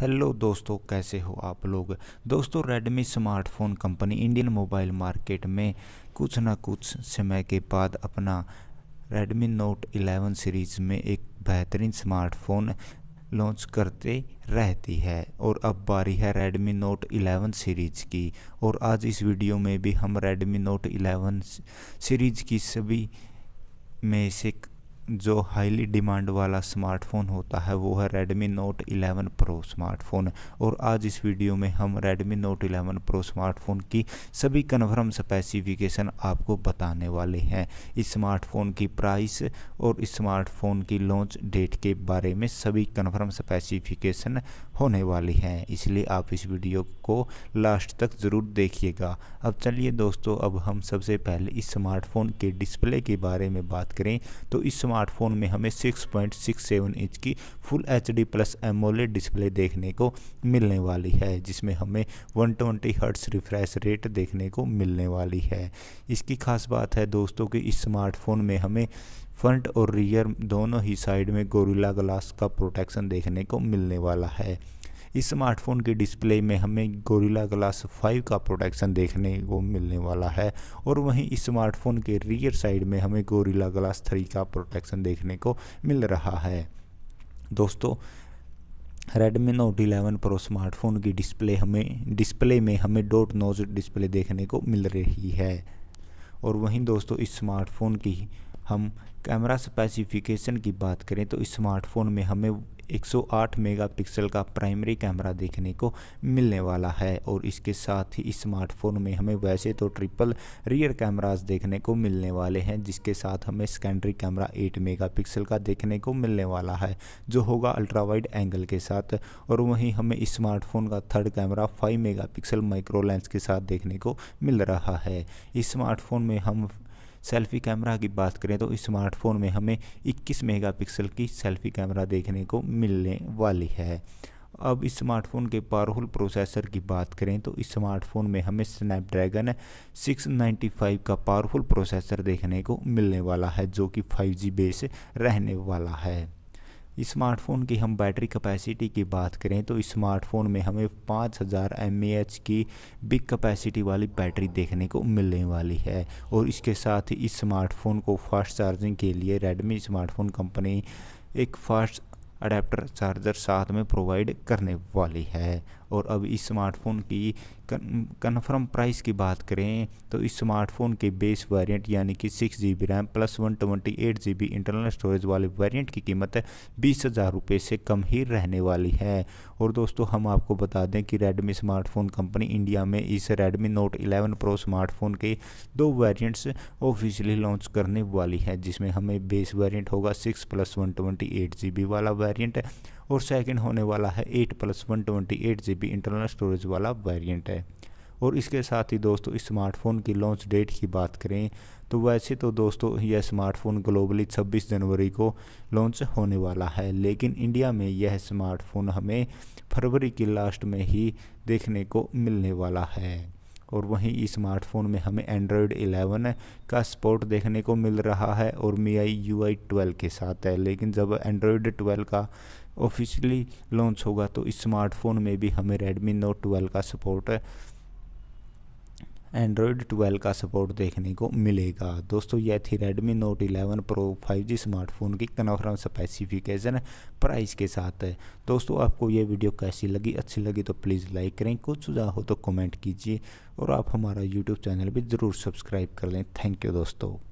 hello दोस्तों कैसे हो आप लोग दोस्तों Redmi smartphone company Indian mobile market में कुछ ना कुछ समय के बाद अपना रेडमी नोट 11 सीरीज़ में एक बेहतरीन स्मार्टफोन लॉन्च करते रहती है और अब बारी है रेडमी नोट 11 सीरीज़ की और आज इस वीडियो में भी हम रेडमी नोट 11 सीरीज़ की सभी में से जो हाईली डिमांड वाला स्मार्टफोन होता है वो है रेडमी नोट 11 प्रो स्मार्टफोन और आज इस वीडियो में हम रेडमी नोट 11 प्रो स्मार्टफोन की सभी कन्फर्म स्पेसिफिकेशन आपको बताने वाले हैं इस स्मार्टफोन की प्राइस और इस स्मार्टफोन की लॉन्च डेट के बारे में सभी कन्फर्म स्पेसिफिकेशन होने वाली हैं इसलिए आप इस वीडियो को लास्ट तक ज़रूर देखिएगा अब चलिए दोस्तों अब हम सबसे पहले इस स्मार्टफोन के डिस्प्ले के बारे में बात करें तो इस स्मार्ट स्मार्टफोन में हमें 6.67 इंच की full H D plus AMOLED display देखने को मिलने वाली है जिसमें हमें 120 ट्वेंटी हर्ट्स रिफ्रेश रेट देखने को मिलने वाली है इसकी खास बात है दोस्तों कि इस स्मार्टफोन में हमें फ्रंट और रियर दोनों ही साइड में गोरिल्ला ग्लास का प्रोटेक्शन देखने को मिलने वाला है इस स्मार्टफोन के डिस्प्ले में हमें गोरिल्ला ग्लास 5 का प्रोटेक्शन देखने को मिलने वाला है और वहीं इस स्मार्टफोन के रियर साइड में हमें गोरिल्ला ग्लास 3 का प्रोटेक्शन देखने को मिल रहा है दोस्तों रेडमी नोट 11 प्रो स्मार्टफोन की डिस्प्ले हमें डिस्प्ले में हमें डॉट नोज डिस्प्ले देखने को मिल रही है और वहीं दोस्तों इस स्मार्टफोन की हम कैमरा स्पेसिफिकेशन की बात करें तो इस स्मार्टफोन में हमें 108 मेगापिक्सल का प्राइमरी कैमरा देखने को मिलने वाला है और इसके साथ ही स्मार्टफोन में हमें वैसे तो ट्रिपल रियर कैमराज देखने को मिलने वाले हैं जिसके साथ हमें सेकेंडरी कैमरा 8 मेगापिक्सल का देखने को मिलने वाला है जो होगा अल्ट्रा वाइड एंगल के साथ और वहीं हमें स्मार्टफोन का third camera five mega micro lens के साथ देखने को मिल रहा है स्मार्टफोन में हम सेल्फ़ी कैमरा की बात करें तो इस स्मार्टफोन में हमें 21 मेगापिक्सल की सेल्फ़ी कैमरा देखने को मिलने वाली है अब इस स्मार्टफोन के पावरफुल प्रोसेसर की बात करें तो इस स्मार्टफोन में हमें स्नैपड्रैगन 695 का पावरफुल प्रोसेसर देखने को मिलने वाला है जो कि 5G बेस रहने वाला है स्मार्टफ़ोन की हम बैटरी कैपेसिटी की बात करें तो स्मार्टफ़ोन में हमें 5000 हज़ार की बिग कैपेसिटी वाली बैटरी देखने को मिलने वाली है और इसके साथ ही इस स्मार्टफ़ोन को फास्ट चार्जिंग के लिए रेडमी स्मार्टफ़ोन कंपनी एक फास्ट अडेप्टर चार्जर साथ में प्रोवाइड करने वाली है और अब इस स्मार्टफोन की कन्फर्म प्राइस की बात करें तो इस स्मार्टफोन के बेस वेरिएंट यानी कि six G B RAM plus one twenty eight G B internal storage वाले वेरिएंट की कीमत बीस हज़ार रुपये से कम ही रहने वाली है और दोस्तों हम आपको बता दें कि रेडमी स्मार्टफोन कंपनी इंडिया में इस Redmi note eleven pro smartphone के दो वेरियंट्स ऑफिशियली लॉन्च करने वाली है जिसमें हमें बेस वेरियंट होगा six plus one twenty eight G B वाला वेरिएंट है और सेकंड होने वाला है eight plus one twenty eight G B internal storage वाला वेरिएंट है और इसके साथ ही दोस्तों इस स्मार्टफ़ोन की लॉन्च डेट की बात करें तो वैसे तो दोस्तों यह स्मार्टफ़ोन ग्लोबली 26 जनवरी को लॉन्च होने वाला है लेकिन इंडिया में यह स्मार्टफ़ोन हमें फरवरी की लास्ट में ही देखने को मिलने वाला है और वहीं इस स्मार्टफोन में हमें एंड्रॉयड 11 का सपोर्ट देखने को मिल रहा है और मी आई यू आई ट्वेल्व के साथ है लेकिन जब एंड्रॉयड 12 का ऑफिशियली लॉन्च होगा तो इस स्मार्टफोन में भी हमें रेडमी नोट ट्वेल्व का सपोर्ट एंड्रॉयड 12 का सपोर्ट देखने को मिलेगा दोस्तों यह थी Redmi note 11 pro 5G smartphone की कन्फर्म स्पेसिफिकेशन प्राइस के साथ है दोस्तों आपको यह वीडियो कैसी लगी अच्छी लगी तो प्लीज़ लाइक करें कुछ सुझाव हो तो कमेंट कीजिए और आप हमारा यूट्यूब चैनल भी ज़रूर सब्सक्राइब कर लें थैंक यू दोस्तों